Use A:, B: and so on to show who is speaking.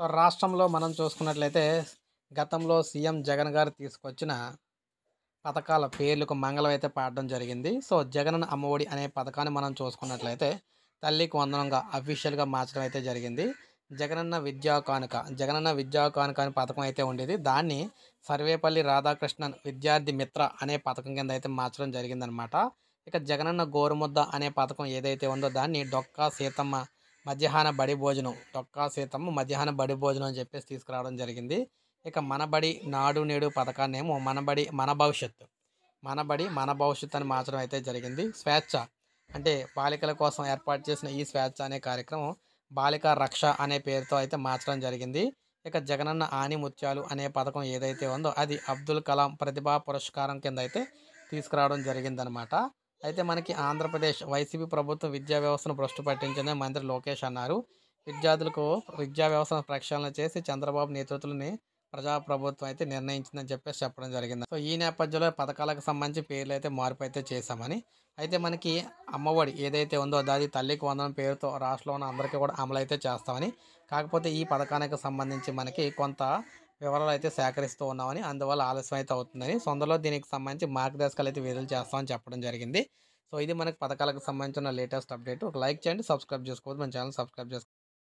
A: so రాష్ట్రంలో మనం చూసుకున్నట్లయితే గతంలో సీఎం జగన్ గారు తీసుకొచ్చిన పథకాల పేర్లకు మంగళం అయితే పాడడం జరిగింది సో జగన్ అమ్మఒడి అనే పథకాన్ని మనం చూసుకున్నట్లయితే తల్లికి వందనంగా అఫీషియల్గా మార్చడం అయితే జరిగింది జగనన్న విద్యా కానుక జగనన్న విద్యా కానుక అనే పథకం అయితే ఉండేది దాన్ని సర్వేపల్లి రాధాకృష్ణన్ విద్యార్థి మిత్ర అనే పథకం కింద అయితే మార్చడం జరిగిందనమాట ఇక జగనన్న గోరుముద్ద అనే పథకం ఏదైతే ఉందో దాన్ని డొక్కా సీతమ్మ మధ్యాహ్న బడి భోజనం తొక్కా సీతమ్మ మధ్యాహ్న బడి భోజనం అని చెప్పేసి తీసుకురావడం జరిగింది ఇక మనబడి నాడు నేడు పథకాన్ని ఏమో మనబడి మన భవిష్యత్తు మనబడి మన భవిష్యత్తు అని మార్చడం అయితే జరిగింది స్వేచ్ఛ అంటే బాలికల కోసం ఏర్పాటు చేసిన ఈ స్వేచ్ఛ అనే కార్యక్రమం బాలిక రక్ష అనే పేరుతో అయితే మార్చడం జరిగింది ఇక జగనన్న ఆని ముత్యాలు అనే పథకం ఏదైతే ఉందో అది అబ్దుల్ కలాం ప్రతిభా పురస్కారం కింద అయితే తీసుకురావడం జరిగిందనమాట అయితే మనకి ఆంధ్రప్రదేశ్ వైసీపీ ప్రభుత్వం విద్యా వ్యవస్థను భ్రష్టు పట్టించిందని మంత్రి లోకేష్ అన్నారు విద్యార్థులకు విద్యా వ్యవస్థను ప్రక్షాళన చేసి చంద్రబాబు నేతృత్వంలోని ప్రజాప్రభుత్వం అయితే నిర్ణయించిందని చెప్పేసి చెప్పడం జరిగింది సో ఈ నేపథ్యంలో పథకాలకు సంబంధించి పేర్లు అయితే మార్పు అయితే చేశామని అయితే మనకి అమ్మఒడి ఏదైతే ఉందో దాది తల్లికి వందనం పేరుతో రాష్ట్రంలో ఉన్న అందరికీ కూడా అమలు అయితే చేస్తామని కాకపోతే ఈ పథకానికి సంబంధించి మనకి కొంత వివరాలు అయితే సేకరిస్తూ ఉన్నామని అందువల్ల ఆలస్యం అయితే అవుతుందని సొందలో దీనికి సంబంధించి మార్గదర్శకాలు అయితే విడుదల చేస్తామని చెప్పడం జరిగింది సో ఇది మనకు పథకాలకు సంబంధించిన లేటెస్ట్ అప్డేట్ ఒక లైక్ చేయండి సబ్స్క్రైబ్ చేసుకోవద్దు మన ఛానల్ సబ్స్క్రైబ్ చేసుకోండి